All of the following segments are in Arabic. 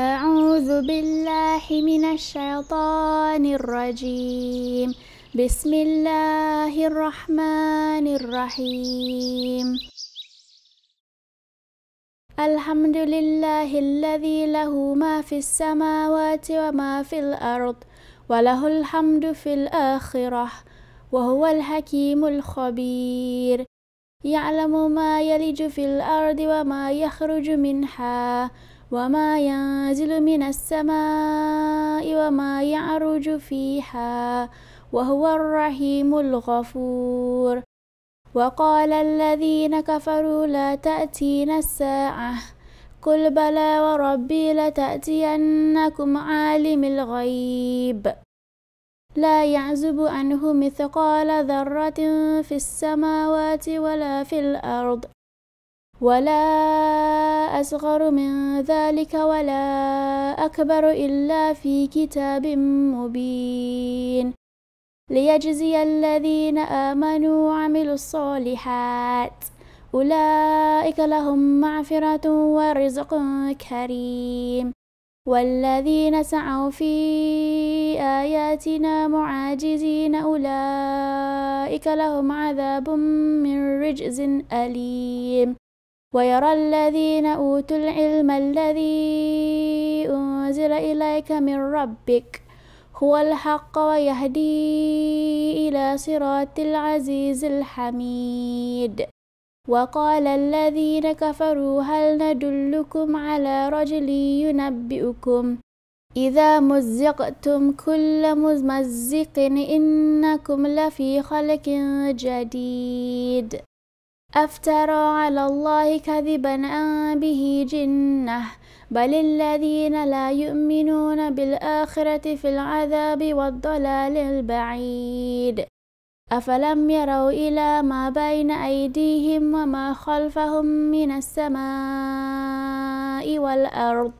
أعوذ بالله من الشيطان الرجيم بسم الله الرحمن الرحيم الحمد لله الذي له ما في السماوات وما في الأرض وله الحمد في الآخرة وهو الحكيم الخبير يعلم ما يلج في الأرض وما يخرج منها وما ينزل من السماء وما يعرج فيها وهو الرحيم الغفور وقال الذين كفروا لا تأتين الساعة قل بلى وربي لتأتينكم عالم الغيب لا يعزب عنه مثقال ذرة في السماوات ولا في الأرض ولا أصغر من ذلك ولا أكبر إلا في كتاب مبين ليجزي الذين آمنوا وعملوا الصالحات أولئك لهم معفرة ورزق كريم والذين سعوا في آياتنا معاجزين أولئك لهم عذاب من رجز أليم ويرى الذين أوتوا العلم الذي أنزل إليك من ربك هو الحق ويهدي إلى صراط العزيز الحميد وقال الذين كفروا هل ندلكم على رجل ينبئكم إذا مزقتم كل مزق إنكم لفي خلق جديد أفترى على الله كذبا أن به جنة بل الذين لا يؤمنون بالآخرة في العذاب والضلال البعيد أفلم يروا إلى ما بين أيديهم وما خلفهم من السماء والأرض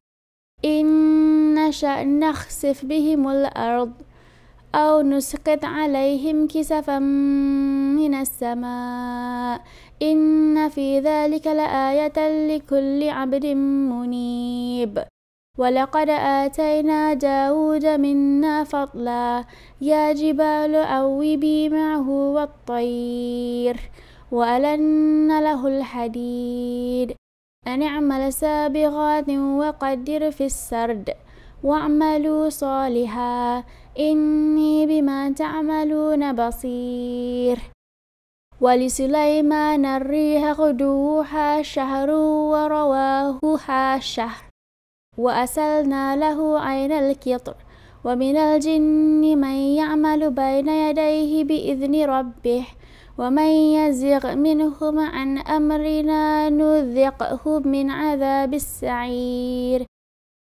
إن نشأ نخسف بهم الأرض أو نسقط عليهم كسفا من السماء إن في ذلك لآية لكل عبد منيب ولقد آتينا داود منا فضلا يا جبال أوبي معه والطير وألن له الحديد أن اعمل سابغات وقدر في السرد واعملوا صالحا إني بما تعملون بصير ولسليمان الريح غدوها شهر ورواه شهر وأسلنا له عين الكطر ومن الجن من يعمل بين يديه بإذن ربه ومن يزغ منهم عن أمرنا نذقه من عذاب السعير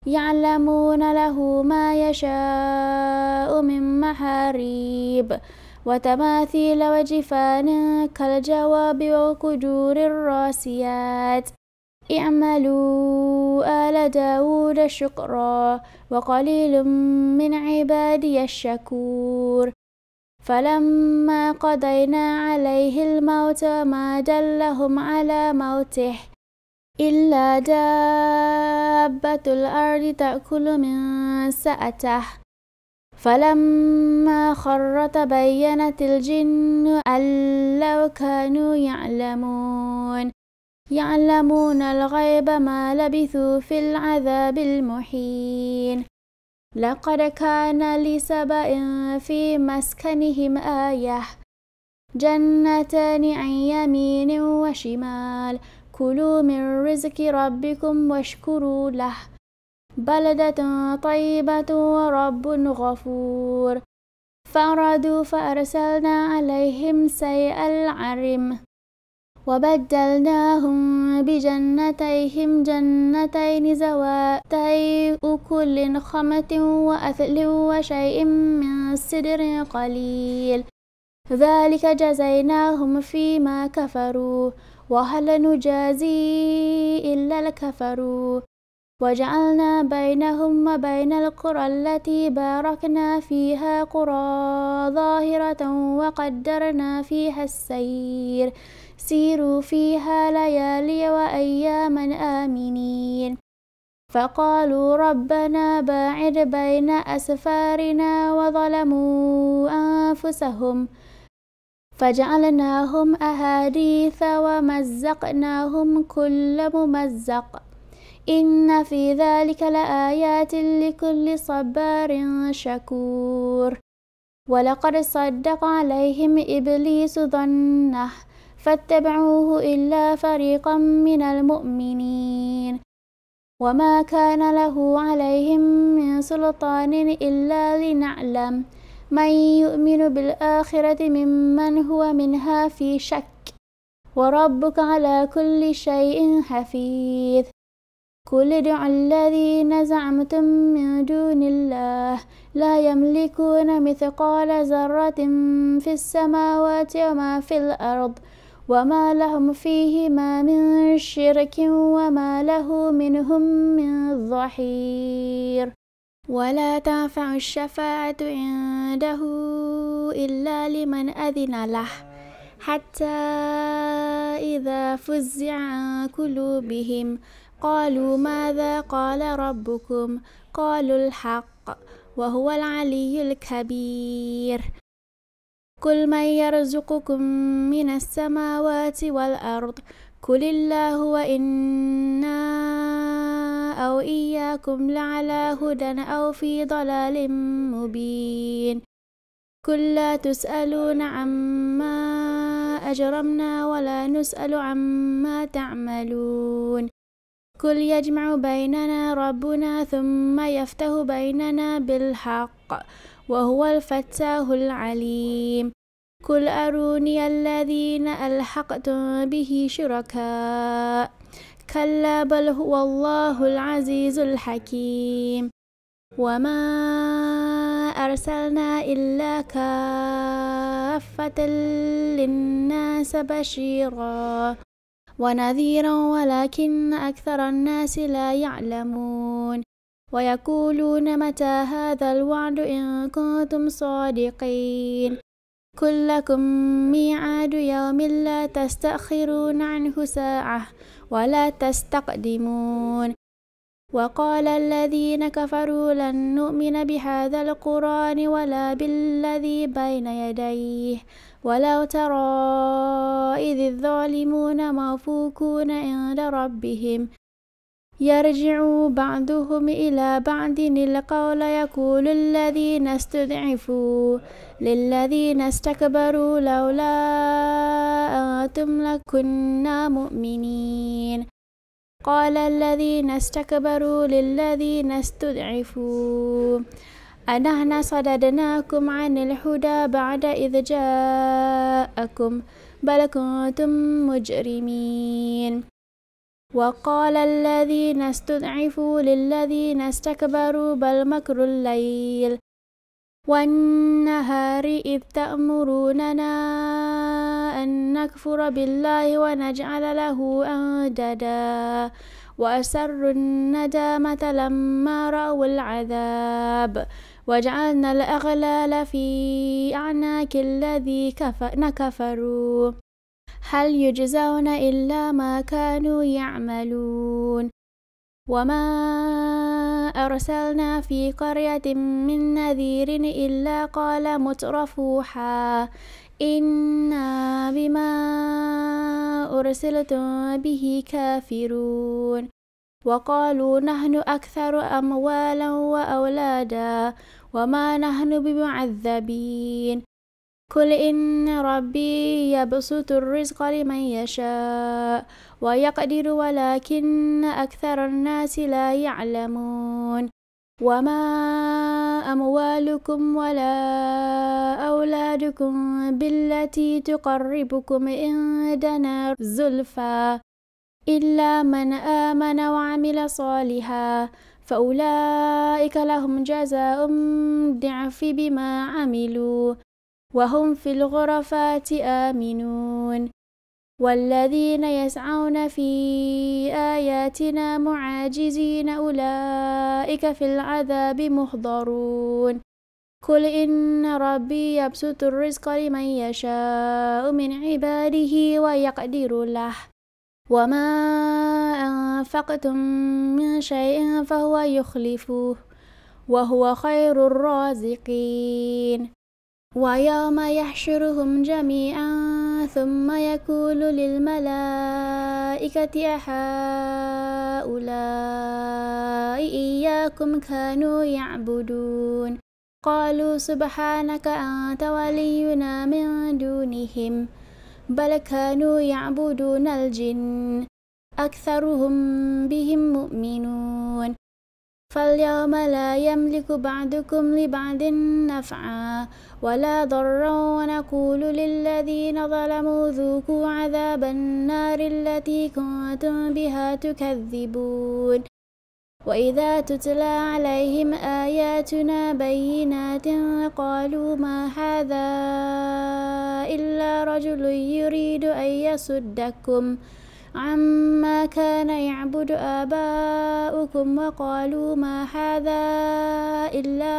يعلمون له ما يشاء من محاريب وتماثيل وجفان كالجواب وقدور الراسيات اعملوا آل داود شكرا وقليل من عبادي الشكور فلما قضينا عليه الموت ما دلهم على موته إلا دابة الأرض تأكل من سأته فلما خر تبينت الجن أن لو كانوا يعلمون يعلمون الغيب ما لبثوا في العذاب المحين لقد كان لسبأ في مسكنهم آية جنتان عن يمين وشمال كلوا من رزق ربكم واشكروا له بلدة طيبة ورب غفور فأرادوا فأرسلنا عليهم سيء العرم وبدلناهم بجنتيهم جنتين زواتي أكل خمة وأثل وشيء من سدر قليل ذلك جزيناهم فيما كفروا وهل نجازي إلا الكفروا وجعلنا بينهم وبين القرى التي باركنا فيها قرى ظاهرة وقدرنا فيها السير سيروا فيها ليالي وأياما آمنين فقالوا ربنا باعد بين أسفارنا وظلموا أنفسهم فجعلناهم أهاديث ومزقناهم كل ممزق إن في ذلك لآيات لكل صبار شكور ولقد صدق عليهم إبليس ظنه فاتبعوه إلا فريقا من المؤمنين وما كان له عليهم من سلطان إلا لنعلم من يؤمن بالآخرة ممن هو منها في شك وربك على كل شيء حفيظ قل ادعوا الذين زعمتم من دون الله لا يملكون مثقال ذرة في السماوات وما في الأرض وما لهم فيهما من شرك وما له منهم من ظهير ولا تنفع الشفاعة عنده إلا لمن أذن له حتى إذا فزع عن قلوبهم قالوا ماذا قال ربكم قالوا الحق وهو العلي الكبير قل من يرزقكم من السماوات والأرض قل الله وإنا أو إياكم لعلى هدى أو في ضلال مبين قل لا تسألون عما أجرمنا ولا نسأل عما تعملون قل يجمع بيننا ربنا ثم يفته بيننا بالحق وهو الفتاه العليم قل أروني الذين ألحقتم به شركاء كلا بل هو الله العزيز الحكيم وما أرسلنا إلا كافة للناس بشيرا ونذيرا ولكن أكثر الناس لا يعلمون ويقولون متى هذا الوعد إن كنتم صادقين قل لكم ميعاد يوم لا تستأخرون عنه ساعة ولا تستقدمون وقال الذين كفروا لن نؤمن بهذا القرآن ولا بالذي بين يديه ولو ترى إذ الظالمون موفوكون عند ربهم يرجع بعضهم إلى بعض القول يقول الذين استضعفوا للذين استكبروا لولا أنتم لكنا مؤمنين قال الذين استكبروا للذين استضعفوا أنحن صددناكم عن الهدى بعد إذ جاءكم بل كنتم مجرمين وقال الذين استضعفوا للذين استكبروا بل مكر الليل والنهار إذ تأمروننا أن نكفر بالله ونجعل له أندادا وأسروا الندامة لما رأوا العذاب وجعلنا الأغلال في أعناق الذي كفروا هل يجزون إلا ما كانوا يعملون وما أرسلنا في قرية من نذير إلا قال مترفوحا إنا بما أرسلتم به كافرون وقالوا نحن أكثر أموالا وأولادا وما نحن بمعذبين قل إن ربي يبسط الرزق لمن يشاء ويقدر ولكن أكثر الناس لا يعلمون وما أموالكم ولا أولادكم بالتي تقربكم عندنا زلفى إلا من آمن وعمل صالحا فأولئك لهم جزاء ضعف بما عملوا وهم في الغرفات آمنون والذين يسعون في آياتنا معاجزين أولئك في العذاب محضرون قل إن ربي يبسط الرزق لمن يشاء من عباده ويقدر له وما أنفقتم من شيء فهو يخلفه وهو خير الرازقين ويوم يحشرهم جميعا ثم يقول للملائكة أهؤلاء إياكم كانوا يعبدون قالوا سبحانك أنت ولينا من دونهم بل كانوا يعبدون الجن أكثرهم بهم مؤمنون فاليوم لا يملك بعضكم لبعض نفعا ولا ضرا ونقول للذين ظلموا ذوقوا عذاب النار التي كنتم بها تكذبون وإذا تتلى عليهم آياتنا بينات قالوا ما هذا إلا رجل يريد أن يصدكم عما كان يعبد آباؤكم وقالوا ما هذا إلا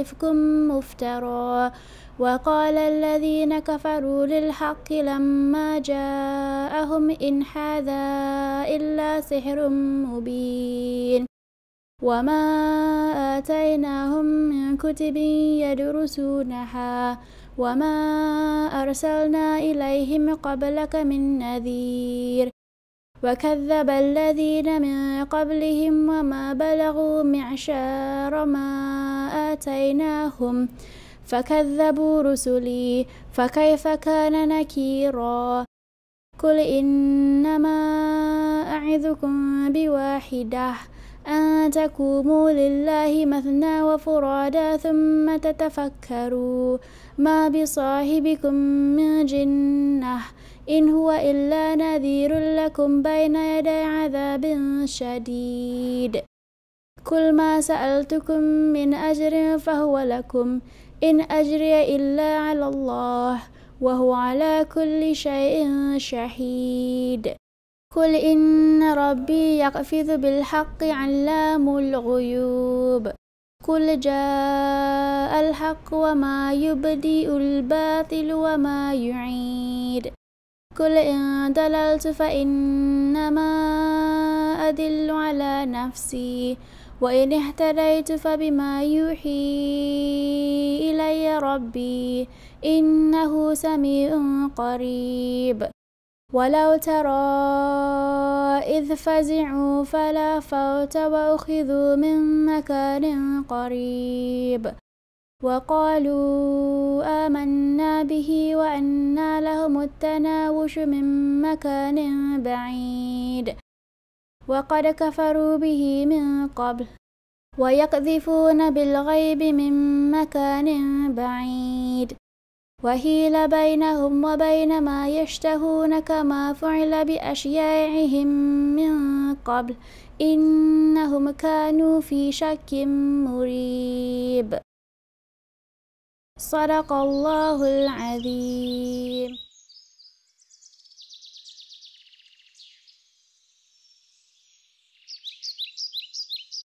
إفك مفترى وقال الذين كفروا للحق لما جاءهم إن هذا إلا سحر مبين وما آتيناهم من كتب يدرسونها وما أرسلنا إليهم قبلك من نذير وكذب الذين من قبلهم وما بلغوا معشار ما آتيناهم فكذبوا رسلي فكيف كان نكيرا قل إنما أعظكم بواحدة أن تقوموا لله مثنى وفرادى ثم تتفكروا ما بصاحبكم من جنة إن هو إلا نذير لكم بين يدي عذاب شديد كل ما سألتكم من أجر فهو لكم إن أجري إلا على الله وهو على كل شيء شهيد قل إن ربي يقفز بالحق علام الغيوب قل جاء الحق وما يبدئ الباطل وما يعيد قل إن دللت فإنما أدل على نفسي وإن اهتديت فبما يوحي إلي ربي إنه سميع قريب ولو ترى إذ فزعوا فلا فوت وأخذوا من مكان قريب وقالوا آمنا به وأنا لهم التناوش من مكان بعيد وقد كفروا به من قبل ويقذفون بالغيب من مكان بعيد وهيل بينهم وبين ما يشتهون كما فعل بأشياعهم من قبل إنهم كانوا في شك مريب صدق الله العظيم